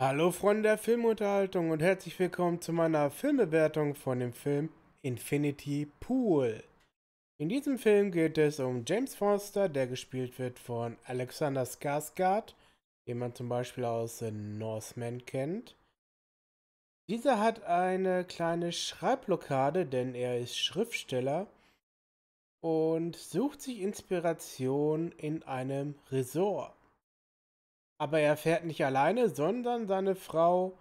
Hallo Freunde der Filmunterhaltung und herzlich willkommen zu meiner Filmbewertung von dem Film Infinity Pool. In diesem Film geht es um James Foster, der gespielt wird von Alexander Skarsgård, den man zum Beispiel aus The Northman kennt. Dieser hat eine kleine Schreibblockade, denn er ist Schriftsteller und sucht sich Inspiration in einem Resort. Aber er fährt nicht alleine, sondern seine Frau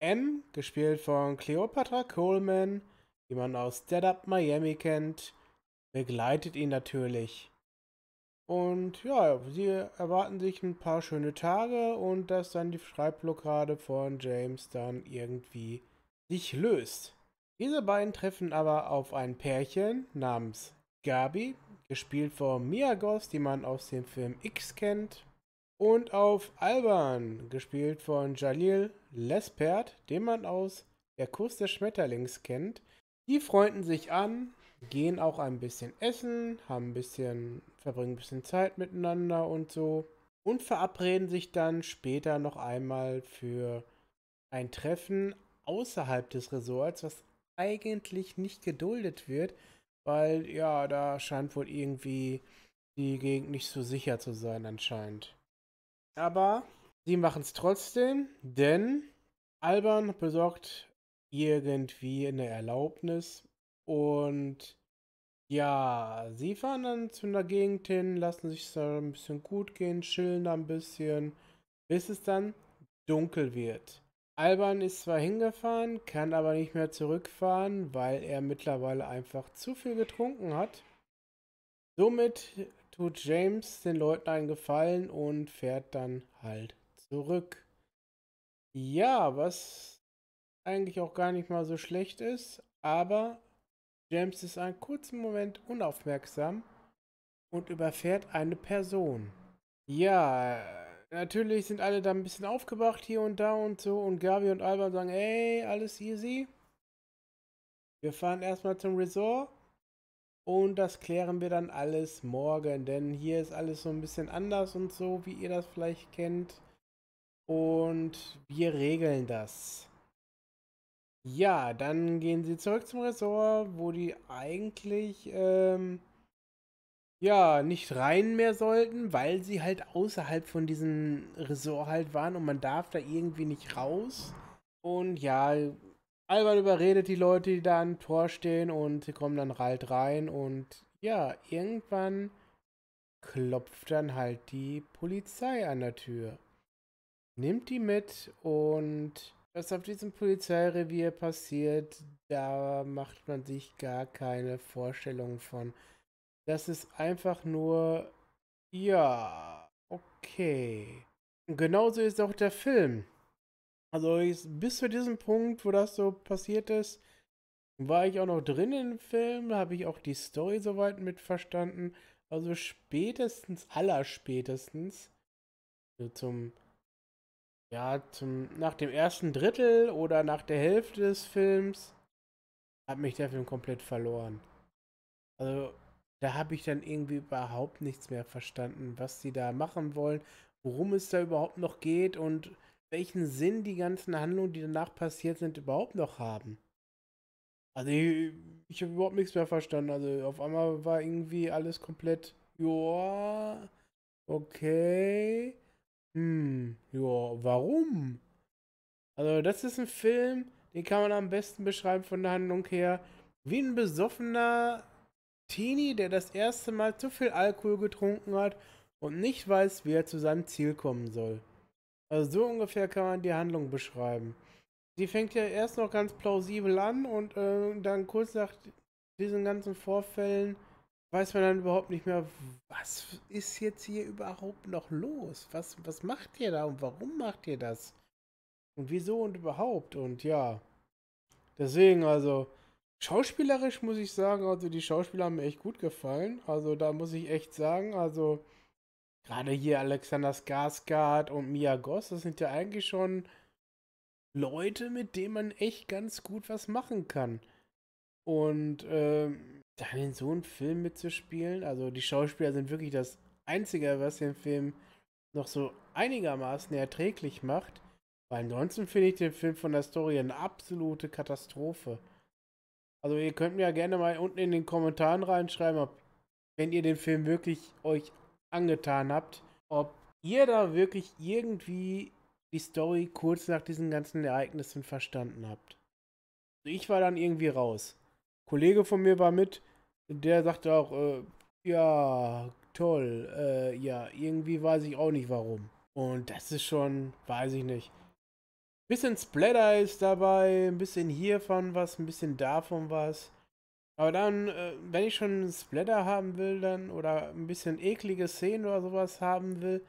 M, gespielt von Cleopatra Coleman, die man aus Dead Up Miami kennt, begleitet ihn natürlich. Und ja, sie erwarten sich ein paar schöne Tage und dass dann die Schreibblockade von James dann irgendwie sich löst. Diese beiden treffen aber auf ein Pärchen namens Gabi, gespielt von Mia Goss, die man aus dem Film X kennt. Und auf Alban, gespielt von Jalil Lespert, den man aus Der Kuss des Schmetterlings kennt. Die freunden sich an, gehen auch ein bisschen essen, haben ein bisschen, verbringen ein bisschen Zeit miteinander und so. Und verabreden sich dann später noch einmal für ein Treffen außerhalb des Resorts, was eigentlich nicht geduldet wird, weil ja, da scheint wohl irgendwie die Gegend nicht so sicher zu sein anscheinend. Aber sie machen es trotzdem, denn Alban besorgt irgendwie eine Erlaubnis und ja, sie fahren dann zu einer Gegend hin, lassen sich da ein bisschen gut gehen, chillen da ein bisschen, bis es dann dunkel wird. Alban ist zwar hingefahren, kann aber nicht mehr zurückfahren, weil er mittlerweile einfach zu viel getrunken hat. Somit tut James den Leuten einen Gefallen und fährt dann halt zurück. Ja, was eigentlich auch gar nicht mal so schlecht ist, aber James ist einen kurzen Moment unaufmerksam und überfährt eine Person. Ja, natürlich sind alle da ein bisschen aufgewacht hier und da und so und Gabi und Alba sagen, ey, alles easy. Wir fahren erstmal zum Resort und das klären wir dann alles morgen, denn hier ist alles so ein bisschen anders und so, wie ihr das vielleicht kennt. Und wir regeln das. Ja, dann gehen sie zurück zum Ressort, wo die eigentlich ähm, ja nicht rein mehr sollten, weil sie halt außerhalb von diesem Ressort halt waren und man darf da irgendwie nicht raus. Und ja, Albert überredet die Leute, die da am Tor stehen und sie kommen dann halt rein und ja, irgendwann klopft dann halt die Polizei an der Tür. Nimmt die mit und was auf diesem Polizeirevier passiert, da macht man sich gar keine Vorstellung von. Das ist einfach nur, ja, okay. Und genauso ist auch der Film. Also ich, bis zu diesem Punkt, wo das so passiert ist, war ich auch noch drin im Film, habe ich auch die Story soweit mitverstanden. Also spätestens, allerspätestens, so zum, ja, zum, nach dem ersten Drittel oder nach der Hälfte des Films, hat mich der Film komplett verloren. Also da habe ich dann irgendwie überhaupt nichts mehr verstanden, was sie da machen wollen, worum es da überhaupt noch geht und welchen Sinn die ganzen Handlungen, die danach passiert sind, überhaupt noch haben. Also ich, ich habe überhaupt nichts mehr verstanden. Also auf einmal war irgendwie alles komplett, ja, okay, hm, ja, warum? Also das ist ein Film, den kann man am besten beschreiben von der Handlung her, wie ein besoffener Teenie, der das erste Mal zu viel Alkohol getrunken hat und nicht weiß, wie er zu seinem Ziel kommen soll. Also so ungefähr kann man die Handlung beschreiben. Sie fängt ja erst noch ganz plausibel an und äh, dann kurz nach diesen ganzen Vorfällen weiß man dann überhaupt nicht mehr, was ist jetzt hier überhaupt noch los? Was, was macht ihr da und warum macht ihr das? Und wieso und überhaupt? Und ja, deswegen also, schauspielerisch muss ich sagen, also die Schauspieler haben mir echt gut gefallen. Also da muss ich echt sagen, also gerade hier Alexander Skarsgård und Mia Goss, das sind ja eigentlich schon Leute, mit denen man echt ganz gut was machen kann. Und äh, dann in so einem Film mitzuspielen, also die Schauspieler sind wirklich das Einzige, was den Film noch so einigermaßen erträglich macht. Weil ansonsten finde ich den Film von der Story eine absolute Katastrophe. Also ihr könnt mir ja gerne mal unten in den Kommentaren reinschreiben, ob, wenn ihr den Film wirklich euch angetan habt, ob ihr da wirklich irgendwie die Story kurz nach diesen ganzen Ereignissen verstanden habt. Also ich war dann irgendwie raus. Ein Kollege von mir war mit, der sagte auch, äh, ja, toll, äh, ja, irgendwie weiß ich auch nicht warum. Und das ist schon, weiß ich nicht. Ein bisschen Splatter ist dabei, ein bisschen hiervon was, ein bisschen davon was. Aber dann, äh, wenn ich schon einen Splatter haben will, dann oder ein bisschen eklige Szenen oder sowas haben will,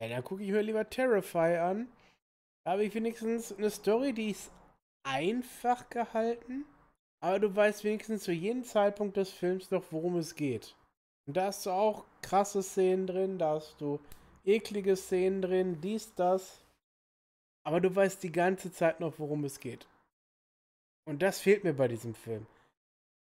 dann gucke ich mir lieber Terrify an. Da habe ich wenigstens eine Story, die ist einfach gehalten, aber du weißt wenigstens zu jedem Zeitpunkt des Films noch, worum es geht. Und da hast du auch krasse Szenen drin, da hast du eklige Szenen drin, dies, das. Aber du weißt die ganze Zeit noch, worum es geht. Und das fehlt mir bei diesem Film.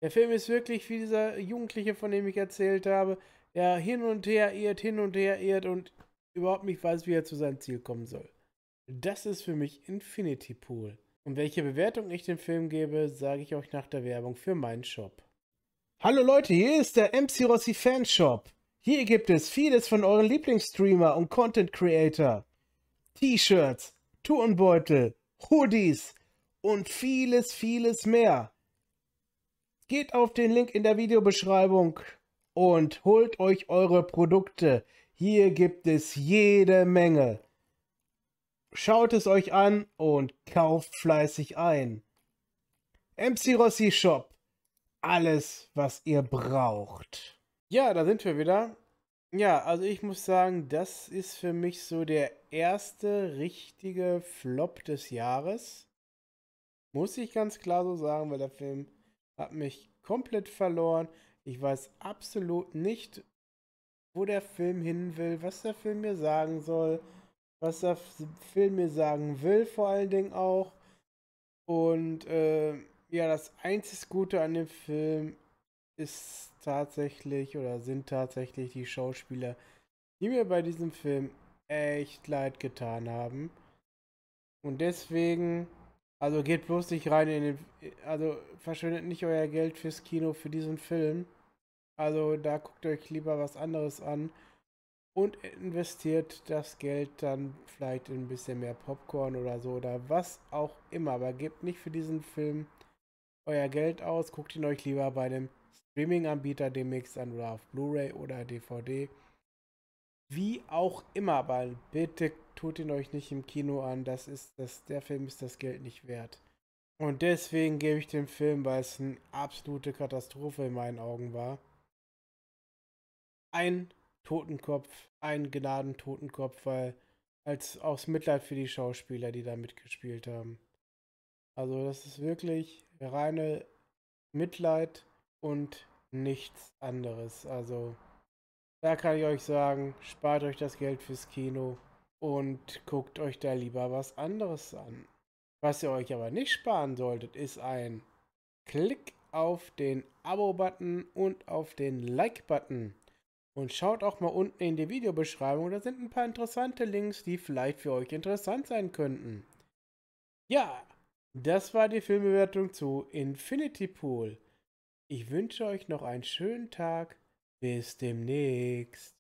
Der Film ist wirklich wie dieser Jugendliche, von dem ich erzählt habe, der hin und her irrt, hin und her irrt und überhaupt nicht weiß, wie er zu seinem Ziel kommen soll. Das ist für mich Infinity Pool. Und welche Bewertung ich dem Film gebe, sage ich euch nach der Werbung für meinen Shop. Hallo Leute, hier ist der MC Rossi Fanshop. Hier gibt es vieles von euren Lieblingsstreamer und Content Creator. T-Shirts, Turnbeutel, Hoodies und vieles, vieles mehr. Geht auf den Link in der Videobeschreibung und holt euch eure Produkte. Hier gibt es jede Menge. Schaut es euch an und kauft fleißig ein. MC Rossi Shop. Alles, was ihr braucht. Ja, da sind wir wieder. Ja, also ich muss sagen, das ist für mich so der erste richtige Flop des Jahres. Muss ich ganz klar so sagen, weil der Film habe mich komplett verloren. Ich weiß absolut nicht, wo der Film hin will, was der Film mir sagen soll, was der Film mir sagen will, vor allen Dingen auch. Und äh, ja, das einzig Gute an dem Film ist tatsächlich oder sind tatsächlich die Schauspieler, die mir bei diesem Film echt leid getan haben. Und deswegen also geht bloß nicht rein in den. Also verschwendet nicht euer Geld fürs Kino für diesen Film. Also da guckt euch lieber was anderes an und investiert das Geld dann vielleicht in ein bisschen mehr Popcorn oder so oder was auch immer. Aber gebt nicht für diesen Film euer Geld aus. Guckt ihn euch lieber bei einem Streaming-Anbieter demnächst an oder auf Blu-ray oder DVD. Wie auch immer, aber bitte tut ihn euch nicht im Kino an. Das ist das, der Film ist das Geld nicht wert. Und deswegen gebe ich dem Film, weil es eine absolute Katastrophe in meinen Augen war, ein Totenkopf, einen geladen Totenkopf, weil als aus Mitleid für die Schauspieler, die da mitgespielt haben. Also das ist wirklich reine Mitleid und nichts anderes. Also da kann ich euch sagen, spart euch das Geld fürs Kino, und guckt euch da lieber was anderes an. Was ihr euch aber nicht sparen solltet, ist ein Klick auf den Abo-Button und auf den Like-Button. Und schaut auch mal unten in die Videobeschreibung, da sind ein paar interessante Links, die vielleicht für euch interessant sein könnten. Ja, das war die Filmbewertung zu Infinity Pool. Ich wünsche euch noch einen schönen Tag. Bis demnächst.